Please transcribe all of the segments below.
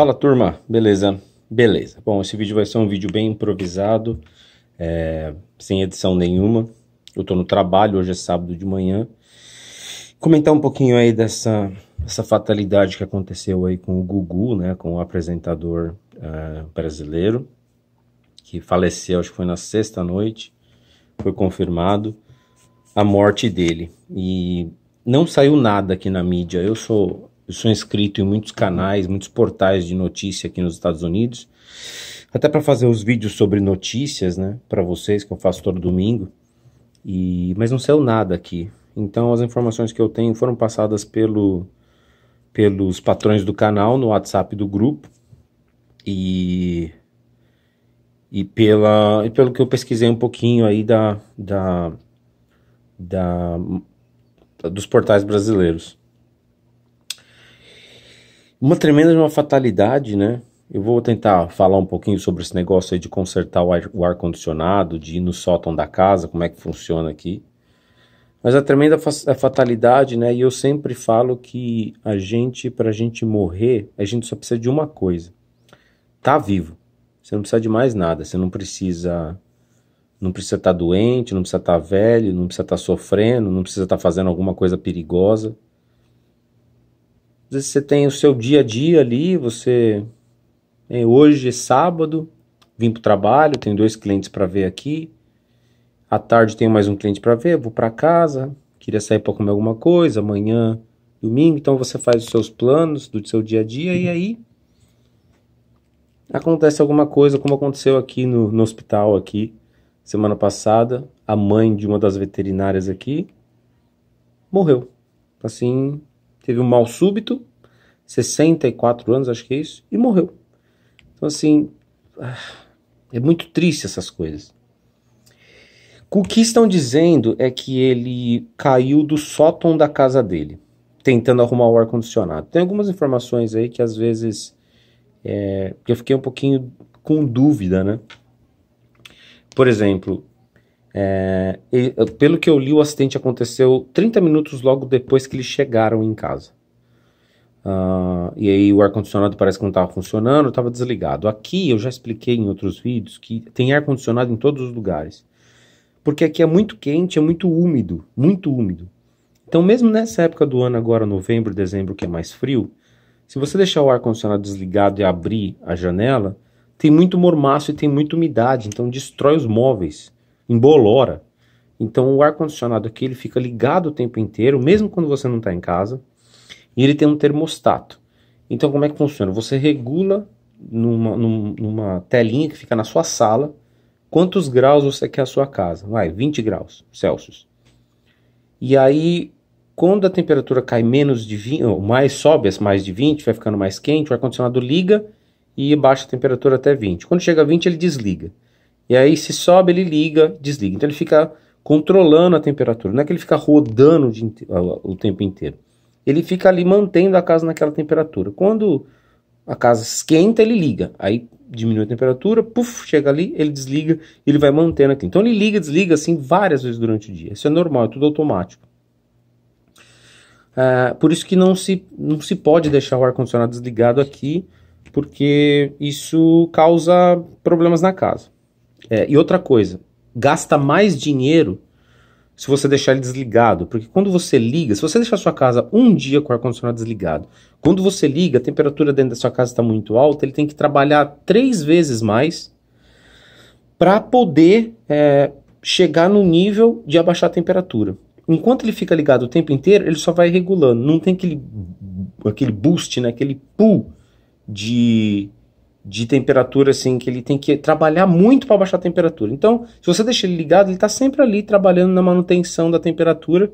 Fala turma, beleza? Beleza. Bom, esse vídeo vai ser um vídeo bem improvisado, é, sem edição nenhuma. Eu tô no trabalho, hoje é sábado de manhã. Comentar um pouquinho aí dessa essa fatalidade que aconteceu aí com o Gugu, né? Com o apresentador uh, brasileiro, que faleceu, acho que foi na sexta noite, foi confirmado a morte dele. E não saiu nada aqui na mídia. Eu sou eu sou inscrito em muitos canais, muitos portais de notícia aqui nos Estados Unidos, até para fazer os vídeos sobre notícias, né, para vocês que eu faço todo domingo. E mas não saiu nada aqui. Então as informações que eu tenho foram passadas pelo pelos patrões do canal no WhatsApp do grupo e e pela e pelo que eu pesquisei um pouquinho aí da da, da dos portais brasileiros. Uma tremenda uma fatalidade, né? Eu vou tentar falar um pouquinho sobre esse negócio aí de consertar o ar-condicionado, ar de ir no sótão da casa, como é que funciona aqui. Mas a tremenda fa fatalidade, né? E eu sempre falo que a gente, para a gente morrer, a gente só precisa de uma coisa: tá vivo. Você não precisa de mais nada. Você não precisa, não precisa estar tá doente, não precisa estar tá velho, não precisa estar tá sofrendo, não precisa estar tá fazendo alguma coisa perigosa. Às vezes você tem o seu dia a dia ali, você. Né, hoje é sábado, vim para o trabalho, tenho dois clientes para ver aqui. À tarde tenho mais um cliente para ver, vou para casa, queria sair para comer alguma coisa, amanhã, domingo. Então você faz os seus planos do seu dia a dia e aí acontece alguma coisa, como aconteceu aqui no, no hospital aqui semana passada, a mãe de uma das veterinárias aqui morreu. Assim, teve um mal súbito, 64 anos, acho que é isso, e morreu. Então, assim, ah, é muito triste essas coisas. O que estão dizendo é que ele caiu do sótão da casa dele, tentando arrumar o ar-condicionado. Tem algumas informações aí que às vezes. É, eu fiquei um pouquinho com dúvida, né? Por exemplo, é, e, pelo que eu li, o acidente aconteceu 30 minutos logo depois que eles chegaram em casa. Uh, e aí o ar-condicionado parece que não estava funcionando, estava desligado. Aqui eu já expliquei em outros vídeos que tem ar-condicionado em todos os lugares. Porque aqui é muito quente, é muito úmido, muito úmido. Então mesmo nessa época do ano agora, novembro, dezembro, que é mais frio, se você deixar o ar-condicionado desligado e abrir a janela, tem muito mormaço e tem muita umidade, então destrói os móveis embolora. Então o ar condicionado aqui ele fica ligado o tempo inteiro, mesmo quando você não está em casa. E ele tem um termostato. Então como é que funciona? Você regula numa, numa telinha que fica na sua sala quantos graus você quer a sua casa. Vai, 20 graus Celsius. E aí quando a temperatura cai menos de 20, ou mais sobe mais de 20, vai ficando mais quente, o ar-condicionado liga e baixa a temperatura até 20. Quando chega a 20, ele desliga. E aí se sobe, ele liga, desliga. Então ele fica controlando a temperatura. Não é que ele fica rodando o tempo inteiro. Ele fica ali mantendo a casa naquela temperatura. Quando a casa esquenta, ele liga. Aí diminui a temperatura, puf, chega ali, ele desliga, ele vai mantendo aqui. Então ele liga, desliga assim várias vezes durante o dia. Isso é normal, é tudo automático. Ah, por isso que não se, não se pode deixar o ar-condicionado desligado aqui, porque isso causa problemas na casa. É, e outra coisa, gasta mais dinheiro se você deixar ele desligado, porque quando você liga, se você deixar sua casa um dia com o ar-condicionado desligado, quando você liga, a temperatura dentro da sua casa está muito alta, ele tem que trabalhar três vezes mais para poder é, chegar no nível de abaixar a temperatura. Enquanto ele fica ligado o tempo inteiro, ele só vai regulando, não tem aquele, aquele boost, né, aquele pull de, de temperatura assim que ele tem que trabalhar muito para baixar a temperatura. Então, se você deixa ele ligado, ele está sempre ali trabalhando na manutenção da temperatura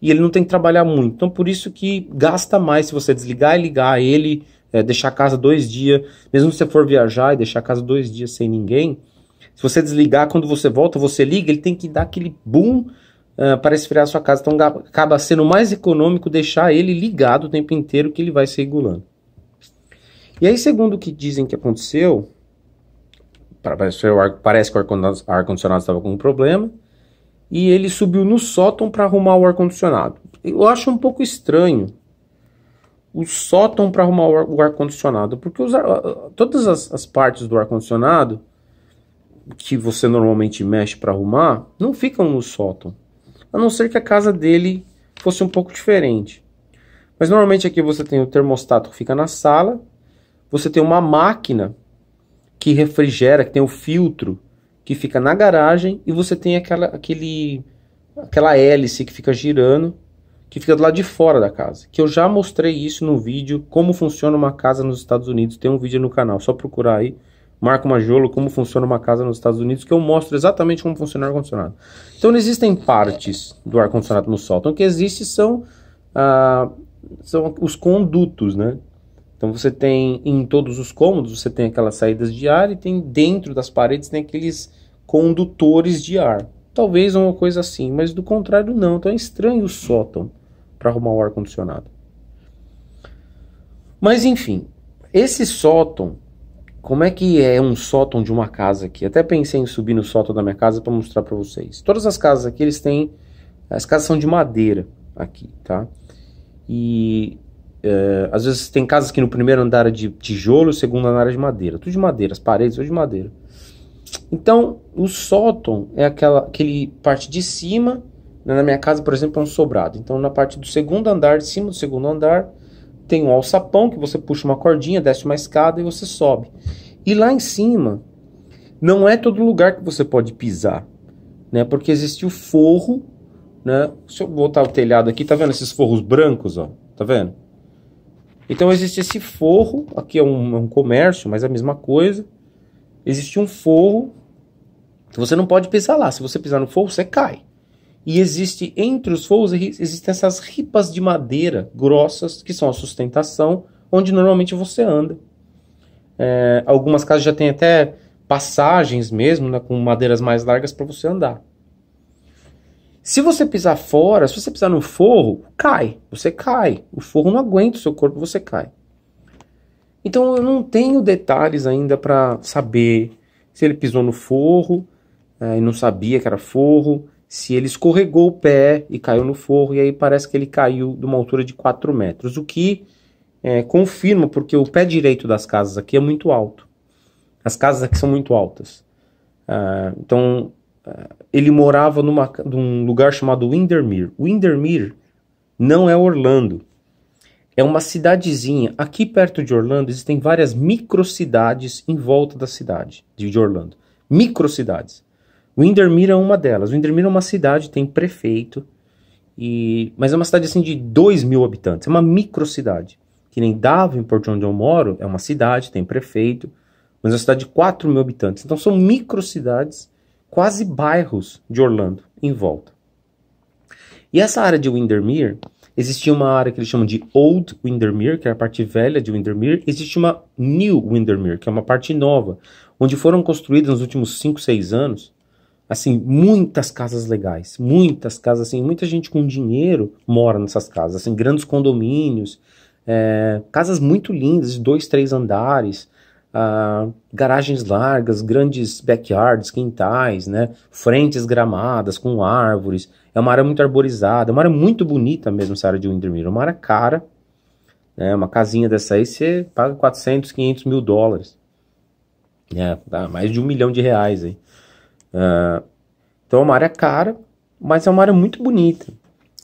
e ele não tem que trabalhar muito. Então, por isso que gasta mais se você desligar e ligar ele, é, deixar a casa dois dias, mesmo se você for viajar e deixar a casa dois dias sem ninguém. Se você desligar, quando você volta, você liga, ele tem que dar aquele boom Uh, eh, para esfriar a sua casa. Então acaba sendo mais econômico deixar ele ligado o tempo inteiro que ele vai se regulando. E aí, segundo o que dizem que aconteceu, parece que o ar-condicionado estava com um problema, e ele subiu no sótão para arrumar o ar-condicionado. Eu acho um pouco estranho o sótão para arrumar o ar-condicionado, porque os, todas as, as partes do ar-condicionado que você normalmente mexe para arrumar não ficam no sótão, a não ser que a casa dele fosse um pouco diferente. Mas normalmente aqui você tem o termostato que fica na sala, você tem uma máquina que refrigera, que tem o um filtro que fica na garagem e você tem aquela, aquele, aquela hélice que fica girando, que fica do lado de fora da casa. Que eu já mostrei isso no vídeo, como funciona uma casa nos Estados Unidos. Tem um vídeo no canal, só procurar aí. Marco Majolo, como funciona uma casa nos Estados Unidos, que eu mostro exatamente como funciona o ar-condicionado. Então, não existem partes do ar-condicionado no sótão. O que existe são, ah, são os condutos, né? Então você tem em todos os cômodos, você tem aquelas saídas de ar e tem dentro das paredes tem aqueles condutores de ar. Talvez uma coisa assim, mas do contrário não. Então é estranho o sótão para arrumar o ar condicionado. Mas enfim, esse sótão, como é que é um sótão de uma casa aqui? Até pensei em subir no sótão da minha casa para mostrar para vocês. Todas as casas aqui eles têm as casas são de madeira aqui, tá? E é, às vezes tem casas que no primeiro andar é de tijolo, segundo andar é de madeira. Tudo de madeira, as paredes são de madeira. Então, o sótão é aquela aquele parte de cima. Né, na minha casa, por exemplo, é um sobrado. Então, na parte do segundo andar, de cima do segundo andar, tem um alçapão que você puxa uma cordinha, desce uma escada e você sobe. E lá em cima, não é todo lugar que você pode pisar, né? Porque existe o forro, né? Se eu botar o telhado aqui, tá vendo esses forros brancos, ó? Tá vendo? Então existe esse forro, aqui é um, é um comércio, mas é a mesma coisa. Existe um forro, você não pode pisar lá. Se você pisar no forro, você cai. E existe entre os forros existem essas ripas de madeira grossas que são a sustentação onde normalmente você anda. É, algumas casas já têm até passagens mesmo, né, com madeiras mais largas para você andar. Se você pisar fora, se você pisar no forro, cai. Você cai. O forro não aguenta o seu corpo, você cai. Então eu não tenho detalhes ainda para saber se ele pisou no forro é, e não sabia que era forro, se ele escorregou o pé e caiu no forro, e aí parece que ele caiu de uma altura de 4 metros, o que é, confirma porque o pé direito das casas aqui é muito alto. As casas aqui são muito altas. Ah, então eh, ele morava numa, num lugar chamado Windermere. Windermere não é Orlando. É uma cidadezinha. Aqui perto de Orlando existem várias microcidades em volta da cidade de, de Orlando. Microcidades. Windermere é uma delas. Windermere é uma cidade, tem prefeito, e... mas é uma cidade assim de 2 mil habitantes. É uma microcidade. Que nem Davenport, onde eu moro, é uma cidade, tem prefeito, mas é uma cidade de 4 mil habitantes. Então são microcidades quase bairros de Orlando em volta. E essa área de Windermere, existia uma área que eles chamam de Old Windermere, que é a parte velha de Windermere, existe uma New Windermere, que é uma parte nova, onde foram construídas nos últimos 5, 6 anos, assim, muitas casas legais, muitas casas, assim, muita gente com dinheiro mora nessas casas, assim, grandes condomínios, é, casas muito lindas, de dois, três andares, ah, garagens largas, grandes backyards, quintais, né? frentes gramadas com árvores. É uma área muito arborizada, uma área muito bonita mesmo essa área de Windermere. Uma área cara, né? uma casinha dessa aí você paga 400, 500 mil dólares. É, dá mais de um milhão de reais aí. Ah, então é uma área cara, mas é uma área muito bonita.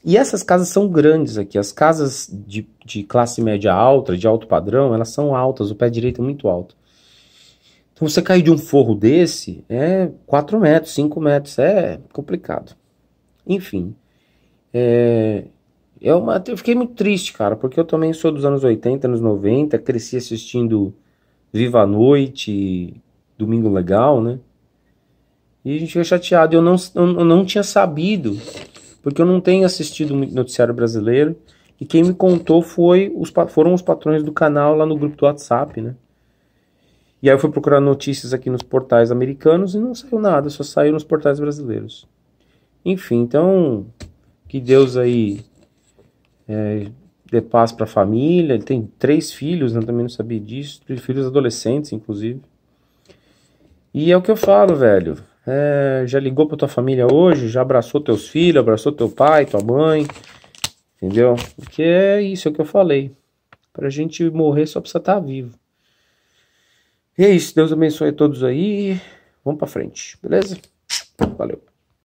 E essas casas são grandes aqui. As casas de, de classe média alta, de alto padrão, elas são altas. O pé direito é muito alto. Então você cair de um forro desse é 4 metros, 5 metros, é complicado. Enfim, é, é uma, eu fiquei muito triste, cara, porque eu também sou dos anos 80, anos 90, cresci assistindo Viva a Noite, Domingo Legal, né? E a gente fica chateado. Eu não, eu não tinha sabido, porque eu não tenho assistido muito noticiário brasileiro. E quem me contou foi os, foram os patrões do canal lá no grupo do WhatsApp, né? E aí eu fui procurar notícias aqui nos portais americanos e não saiu nada, só saiu nos portais brasileiros. Enfim, então que Deus aí é, dê paz para a família. Ele tem três filhos, né? também não sabia disso, três filhos adolescentes, inclusive. E é o que eu falo, velho. É, já ligou para tua família hoje? Já abraçou teus filhos? Abraçou teu pai, tua mãe? Entendeu? Porque é isso, é o que eu falei. Pra gente morrer só precisa estar tá vivo. E é isso. Deus abençoe a todos aí. Vamos para frente, beleza? Valeu.